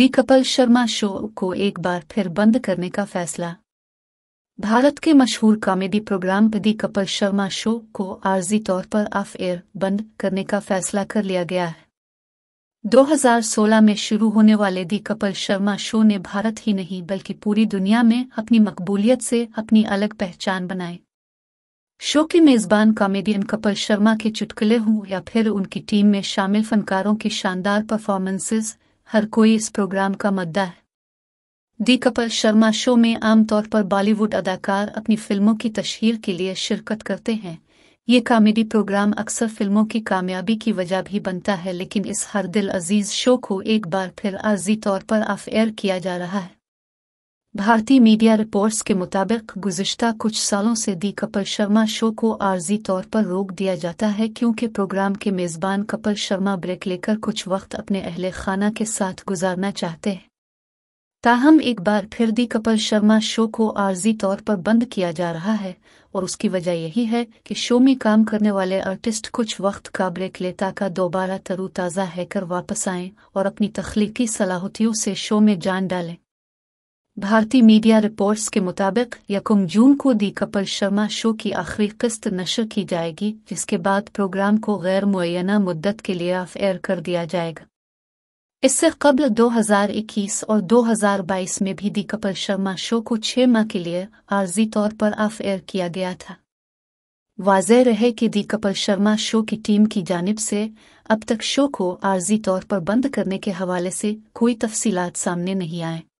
दी Kapil Sharma show को एक बार फिर बंद करने का फैसला भारत के मशहूर comedy program the Kapil Sharma show को आर्जी तौर पर ऑफ एयर बंद करने का फैसला कर लिया गया है 2016 में शुरू होने वाले दी कपिल शर्मा शो ने भारत ही नहीं बल्कि पूरी दुनिया में अपनी मकबूलियत से अपनी अलग पहचान बनाई शो के मेज़बान कॉमेडियन कपिल शर्मा के चुटकुले हों या फिर उनकी टीम में शामिल फनकारों की शानदार परफॉर्मेंसेज हर कोई इस प्रोग्राम का मद्दा है दी कपल शर्मा शो में आमतौर पर बॉलीवुड अदाकार अपनी फिल्मों की तशहर के लिए शिरकत करते हैं ये कॉमेडी प्रोग्राम अक्सर फिल्मों की कामयाबी की वजह भी बनता है लेकिन इस हर दिल अजीज शो को एक बार फिर आर्जी तौर पर ऑफ एयर किया जा रहा है भारतीय मीडिया रिपोर्ट्स के मुताबिक गुजशत कुछ सालों से दी कपिल शर्मा शो को आर्जी तौर पर रोक दिया जाता है क्योंकि प्रोग्राम के मेज़बान कपिल शर्मा ब्रेक लेकर कुछ वक्त अपने अहले खाना के साथ गुजारना चाहते हैं ताहम एक बार फिर दी कपिल शर्मा शो को आर्जी तौर पर बंद किया जा रहा है और उसकी वजह यही है कि शो में काम करने वाले आर्टिस्ट कुछ वक्त का ब्रेक लेता का दोबारा तरोताज़ा हैकर वापस आएं और अपनी तख्लीकी सलाहतियों से शो में जान डालें भारतीय मीडिया रिपोर्ट्स के मुताबिक यकुम जून को दी कपिल शर्मा शो की आखिरी किस्त नशर की जाएगी जिसके बाद प्रोग्राम को गैर मुना मुद्दत के लिए ऑफ एयर कर दिया जाएगा इससे कबल 2021 और 2022 में भी दी कपिल शर्मा शो को छह माह के लिए आर्जी तौर पर ऑफ एयर किया गया था वाजह रहे कि दी कपिल शर्मा शो की टीम की जानब से अब तक शो को आर्जी तौर पर बंद करने के हवाले से कोई तफसीलात सामने नहीं आए